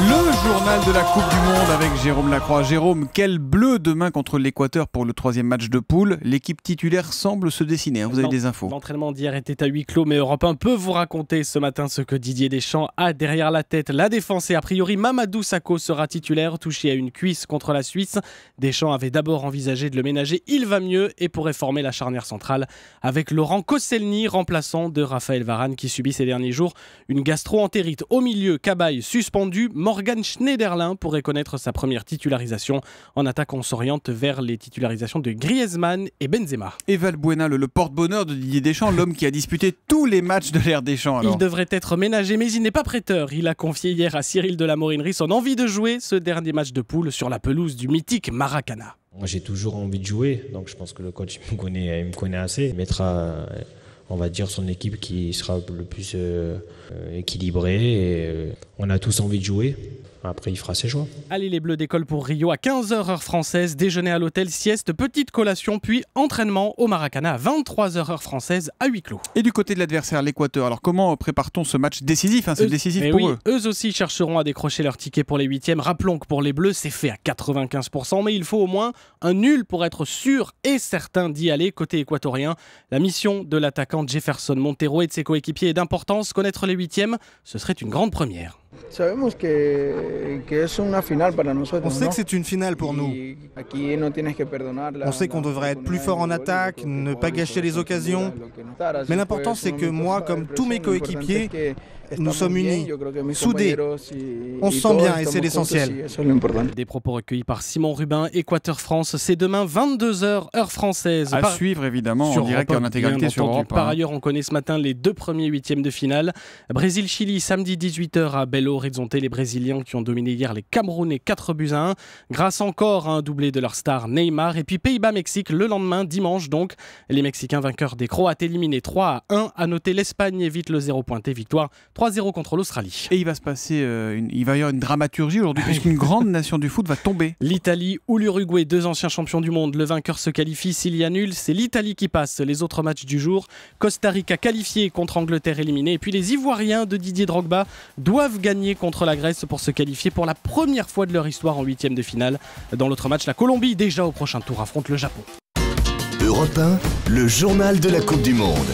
Le journal de la Coupe du Monde avec Jérôme Lacroix. Jérôme, quel bleu demain contre l'Équateur pour le troisième match de poule. L'équipe titulaire semble se dessiner. Hein. Vous avez des infos. L'entraînement d'hier était à huis clos, mais Europe 1 peut vous raconter ce matin ce que Didier Deschamps a derrière la tête. La défense et a priori Mamadou Sakho sera titulaire, touché à une cuisse contre la Suisse. Deschamps avait d'abord envisagé de le ménager. Il va mieux et pourrait former la charnière centrale avec Laurent Koscielny, remplaçant de Raphaël Varane qui subit ces derniers jours une gastro-entérite. Au milieu, Cabaye suspendu, Morgan Schneiderlin pourrait connaître sa première titularisation. En attaque, on s'oriente vers les titularisations de Griezmann et Benzema. Et Buena le, porte-bonheur de Didier Deschamps, l'homme qui a disputé tous les matchs de l'ère Deschamps. Il devrait être ménagé, mais il n'est pas prêteur. Il a confié hier à Cyril de la Morinerie son envie de jouer ce dernier match de poule sur la pelouse du mythique Maracana. Moi, j'ai toujours envie de jouer, donc je pense que le coach me connaît, me connaît assez. Il mettra on va dire, son équipe qui sera le plus euh, équilibrée. Et, euh, on a tous envie de jouer. Après, il fera ses choix. Allez, les Bleus décollent pour Rio à 15h heure française, déjeuner à l'hôtel, sieste, petite collation, puis entraînement au Maracana à 23h heure française à huis clos. Et du côté de l'adversaire, l'Équateur, alors comment prépare-t-on ce match décisif hein, décisif pour eux. Eux aussi chercheront à décrocher leur ticket pour les huitièmes. Rappelons que pour les Bleus, c'est fait à 95%, mais il faut au moins un nul pour être sûr et certain d'y aller côté équatorien. La mission de l'attaquant Jefferson Montero et de ses coéquipiers est d'importance. Connaître les huitièmes, ce serait une grande première que, On sait que c'est une finale pour nous. On sait qu'on devrait être plus fort en attaque, ne pas gâcher les occasions. Mais l'important, c'est que moi, comme tous mes coéquipiers, nous sommes unis, soudés. On se sent bien et c'est l'essentiel. Des propos recueillis par Simon Rubin, Équateur France. C'est demain 22h, heure française. À suivre évidemment sur en direct en intégralité sur Europe. Par ailleurs, on connaît ce matin les deux premiers huitièmes de finale. Brésil-Chili, samedi 18h à Belo horizonté, les Brésiliens qui ont dominé hier les Camerounais 4 buts à 1, grâce encore à un doublé de leur star Neymar. Et puis Pays-Bas-Mexique le lendemain, dimanche donc. Les Mexicains vainqueurs des Croates éliminés 3 à 1. À noter, l'Espagne évite le 0 pointé, victoire 3-0 contre l'Australie. Et il va se passer, euh, il va y avoir une dramaturgie aujourd'hui, puisqu'une grande nation du foot va tomber. L'Italie ou l'Uruguay, deux anciens champions du monde, le vainqueur se qualifie. S'il y a nul, c'est l'Italie qui passe. Les autres matchs du jour, Costa Rica qualifié contre Angleterre éliminé. Et puis les Ivoiriens de Didier Drogba doivent gagner contre la Grèce pour se qualifier pour la première fois de leur histoire en huitième de finale. Dans l'autre match, la Colombie, déjà au prochain tour, affronte le Japon. Europe le journal de la Coupe du Monde.